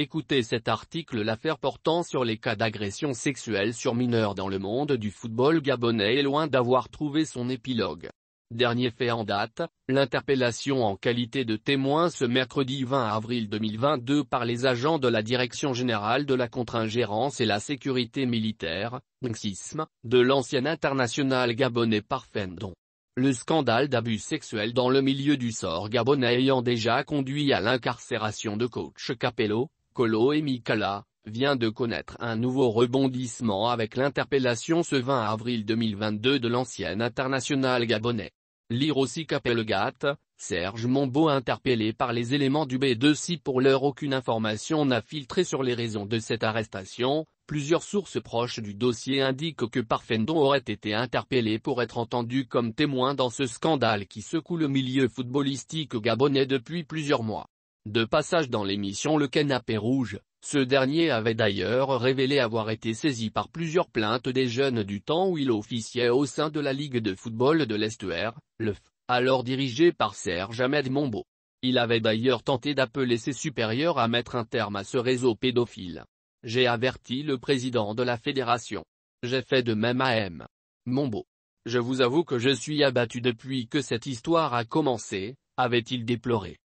Écoutez cet article L'affaire portant sur les cas d'agression sexuelle sur mineurs dans le monde du football gabonais est loin d'avoir trouvé son épilogue. Dernier fait en date, l'interpellation en qualité de témoin ce mercredi 20 avril 2022 par les agents de la Direction Générale de la Contre-ingérence et la Sécurité Militaire, NXISM, de l'ancien international gabonais Parfendon. Le scandale d'abus sexuels dans le milieu du sort gabonais ayant déjà conduit à l'incarcération de coach Capello, Colo et Mikala, vient de connaître un nouveau rebondissement avec l'interpellation ce 20 avril 2022 de l'ancienne international gabonais. Lire aussi Capelgat, Serge Mombo interpellé par les éléments du B2 c pour l'heure aucune information n'a filtré sur les raisons de cette arrestation, plusieurs sources proches du dossier indiquent que Parfendo aurait été interpellé pour être entendu comme témoin dans ce scandale qui secoue le milieu footballistique gabonais depuis plusieurs mois. De passage dans l'émission Le Canapé Rouge, ce dernier avait d'ailleurs révélé avoir été saisi par plusieurs plaintes des jeunes du temps où il officiait au sein de la Ligue de football de l'Estuaire, le F, alors dirigé par Serge Ahmed Mombo. Il avait d'ailleurs tenté d'appeler ses supérieurs à mettre un terme à ce réseau pédophile. J'ai averti le président de la fédération. J'ai fait de même à M. Mombo. Je vous avoue que je suis abattu depuis que cette histoire a commencé, avait-il déploré.